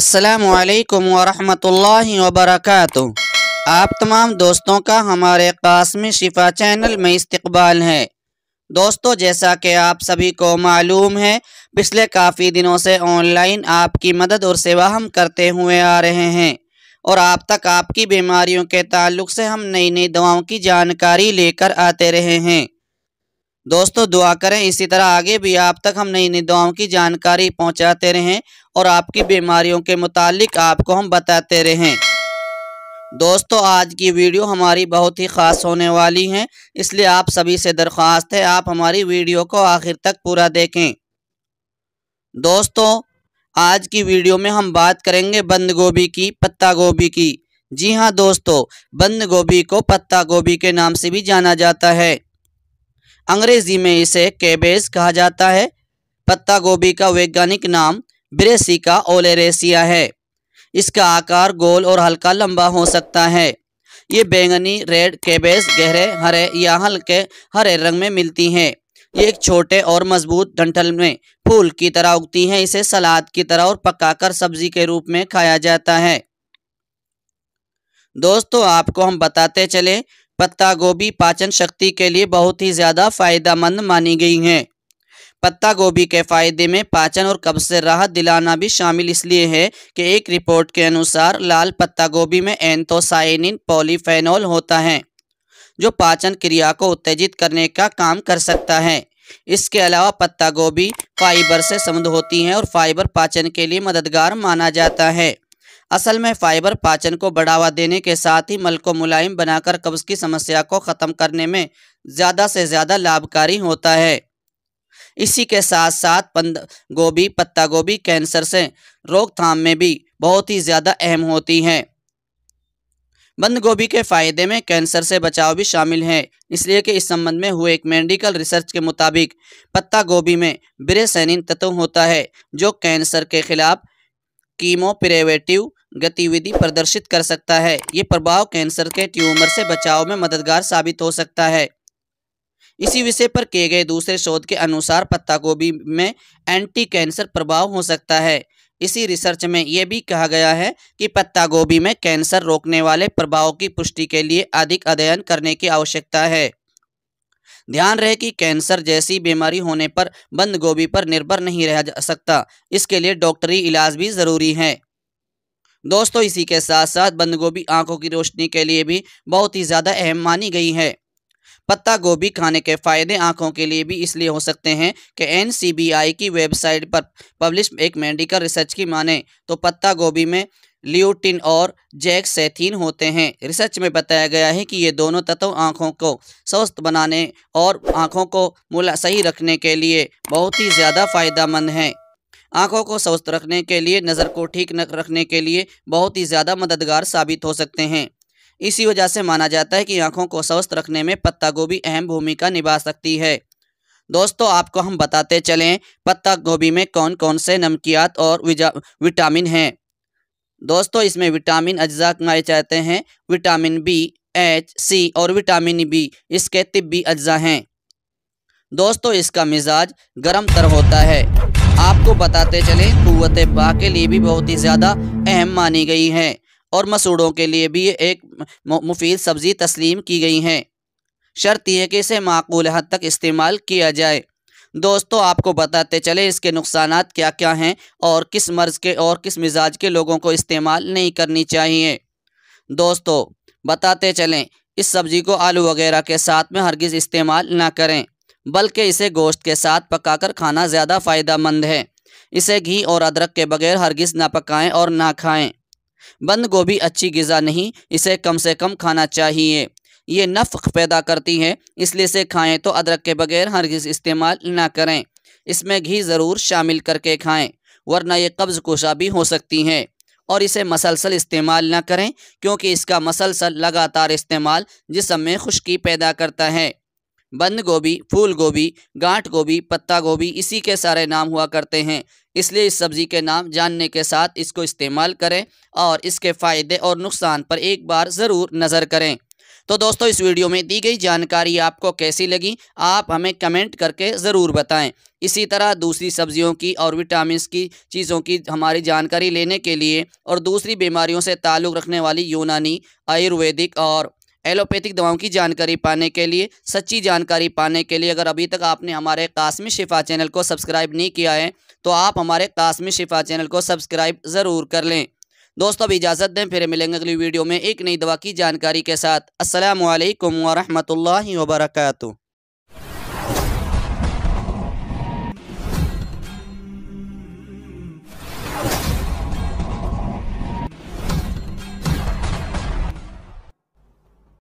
असलकम वरहमतुल्लाहि वबरकatuh आप तमाम दोस्तों का हमारे कासमी शिफा चैनल में इस्तकबाल है दोस्तों जैसा कि आप सभी को मालूम है पिछले काफ़ी दिनों से ऑनलाइन आपकी मदद और सेवा हम करते हुए आ रहे हैं और आप तक आपकी बीमारियों के ताल्लुक से हम नई नई दवाओं की जानकारी लेकर आते रहे हैं दोस्तों दुआ करें इसी तरह आगे भी आप तक हम नई नई दुआओं की जानकारी पहुंचाते रहें और आपकी बीमारियों के मुतालिक आपको हम बताते रहें दोस्तों आज की वीडियो हमारी बहुत ही ख़ास होने वाली है इसलिए आप सभी से दरख्वास्त है आप हमारी वीडियो को आखिर तक पूरा देखें दोस्तों आज की वीडियो में हम बात करेंगे बंद गोभी की पत्ता गोभी की जी हाँ दोस्तों बंद गोभी को पत्ता गोभी के नाम से भी जाना जाता है अंग्रेजी में इसे कैबेज कहा जाता है पत्ता गोभी का वैज्ञानिक नाम ब्रेसिका ओलेरेसिया है इसका आकार गोल और हल्का लंबा हो सकता है ये बैंगनी रेड कैबेज गहरे हरे या हल्के हरे रंग में मिलती हैं ये एक छोटे और मजबूत डंठल में फूल की तरह उगती हैं इसे सलाद की तरह और पकाकर सब्जी के रूप में खाया जाता है दोस्तों आपको हम बताते चले पत्ता गोभी पाचन शक्ति के लिए बहुत ही ज़्यादा फायदेमंद मानी गई हैं पत्ता गोभी के फायदे में पाचन और कब्ज से राहत दिलाना भी शामिल इसलिए है कि एक रिपोर्ट के अनुसार लाल पत्ता गोभी में एंथोसाइनिन पॉलीफेनॉल होता है जो पाचन क्रिया को उत्तेजित करने का काम कर सकता है इसके अलावा पत्ता गोभी फाइबर से समुद्ध होती है और फाइबर पाचन के लिए मददगार माना जाता है असल में फाइबर पाचन को बढ़ावा देने के साथ ही मल को मुलायम बनाकर कब्ज़ की समस्या को ख़त्म करने में ज़्यादा से ज़्यादा लाभकारी होता है इसी के साथ साथ पंद गोभी पत्ता गोभी कैंसर से रोकथाम में भी बहुत ही ज़्यादा अहम होती हैं बंद गोभी के फ़ायदे में कैंसर से बचाव भी शामिल है इसलिए कि इस संबंध में हुए एक मेडिकल रिसर्च के मुताबिक पत्ता गोभी में ब्रेसैनिन तत्व होता है जो कैंसर के खिलाफ कीमो गतिविधि प्रदर्शित कर सकता है ये प्रभाव कैंसर के ट्यूमर से बचाव में मददगार साबित हो सकता है इसी विषय पर किए गए दूसरे शोध के अनुसार पत्ता गोभी में एंटी कैंसर प्रभाव हो सकता है इसी रिसर्च में यह भी कहा गया है कि पत्ता गोभी में कैंसर रोकने वाले प्रभाव की पुष्टि के लिए अधिक अध्ययन करने की आवश्यकता है ध्यान रहे कि कैंसर जैसी बीमारी होने पर बंद गोभी पर निर्भर नहीं रह जा सकता इसके लिए डॉक्टरी इलाज भी ज़रूरी है दोस्तों इसी के साथ साथ बंद गोभी आंखों की रोशनी के लिए भी बहुत ही ज़्यादा अहम मानी गई है पत्ता गोभी खाने के फायदे आंखों के लिए भी इसलिए हो सकते हैं कि एन की वेबसाइट पर पब्लिश एक मेडिकल रिसर्च की माने तो पत्ता गोभी में ल्यूटिन और जैक सेथीन होते हैं रिसर्च में बताया गया है कि ये दोनों तत्व आँखों को स्वस्थ बनाने और आँखों को मुला सही रखने के लिए बहुत ही ज़्यादा फ़ायदा मंद हैं आंखों को स्वस्थ रखने के लिए नज़र को ठीक रखने के लिए बहुत ही ज़्यादा मददगार साबित हो सकते हैं इसी वजह से माना जाता है कि आंखों को स्वस्थ रखने में पत्ता गोभी अहम भूमिका निभा सकती है दोस्तों आपको हम बताते चलें पत्ता गोभी में कौन कौन से नमकियात और विटामिन हैं दोस्तों इसमें विटामिन अज्जा कमाए जाते हैं विटामिन बी एच सी और विटामिन बी इसके तिब्बी अज्जा हैं दोस्तों इसका मिजाज गर्म तर होता है आपको बताते चले कुत बा के लिए भी बहुत ही ज़्यादा अहम मानी गई है और मसूड़ों के लिए भी एक मुफीद सब्ज़ी तस्लीम की गई हैं शर्त यह कि इसे माकूल हद तक इस्तेमाल किया जाए दोस्तों आपको बताते चले इसके नुकसान क्या क्या हैं और किस मर्ज़ के और किस मिजाज के लोगों को इस्तेमाल नहीं करनी चाहिए दोस्तों बताते चलें इस सब्ज़ी को आलू वगैरह के साथ में हरगिज़ इस्तेमाल ना करें बल्कि इसे गोश्त के साथ पकाकर खाना ज़्यादा फ़ायदा है इसे घी और अदरक के बगैर हरगिज़ ना पकाएं और ना खाएं बंद गोभी अच्छी गज़ा नहीं इसे कम से कम खाना चाहिए ये नफ़ पैदा करती है इसलिए इसे खाएं तो अदरक के बगैर हरगिज़ इस्तेमाल ना करें इसमें घी ज़रूर शामिल करके खाएं वरना ये कब्ज़ कोशा भी हो सकती हैं और इसे मसलसल इस्तेमाल ना करें क्योंकि इसका मसलसल लगातार इस्तेमाल जिसम में खुश्की पैदा करता है बंद गोभी फूल गोभी गांठ गोभी पत्ता गोभी इसी के सारे नाम हुआ करते हैं इसलिए इस सब्ज़ी के नाम जानने के साथ इसको इस्तेमाल करें और इसके फ़ायदे और नुकसान पर एक बार ज़रूर नज़र करें तो दोस्तों इस वीडियो में दी गई जानकारी आपको कैसी लगी आप हमें कमेंट करके ज़रूर बताएं इसी तरह दूसरी सब्जियों की और विटामिन की चीज़ों की हमारी जानकारी लेने के लिए और दूसरी बीमारियों से ताल्लुक़ रखने वाली यूनानी आयुर्वेदिक और एलोपैथिक दवाओं की जानकारी पाने के लिए सच्ची जानकारी पाने के लिए अगर अभी तक आपने हमारे कासमी शिफा चैनल को सब्सक्राइब नहीं किया है तो आप हमारे कासमी शिफा चैनल को सब्सक्राइब ज़रूर कर लें दोस्तों अब इजाज़त दें फिर मिलेंगे अगली वीडियो में एक नई दवा की जानकारी के साथ असलकम वरहमल वर्का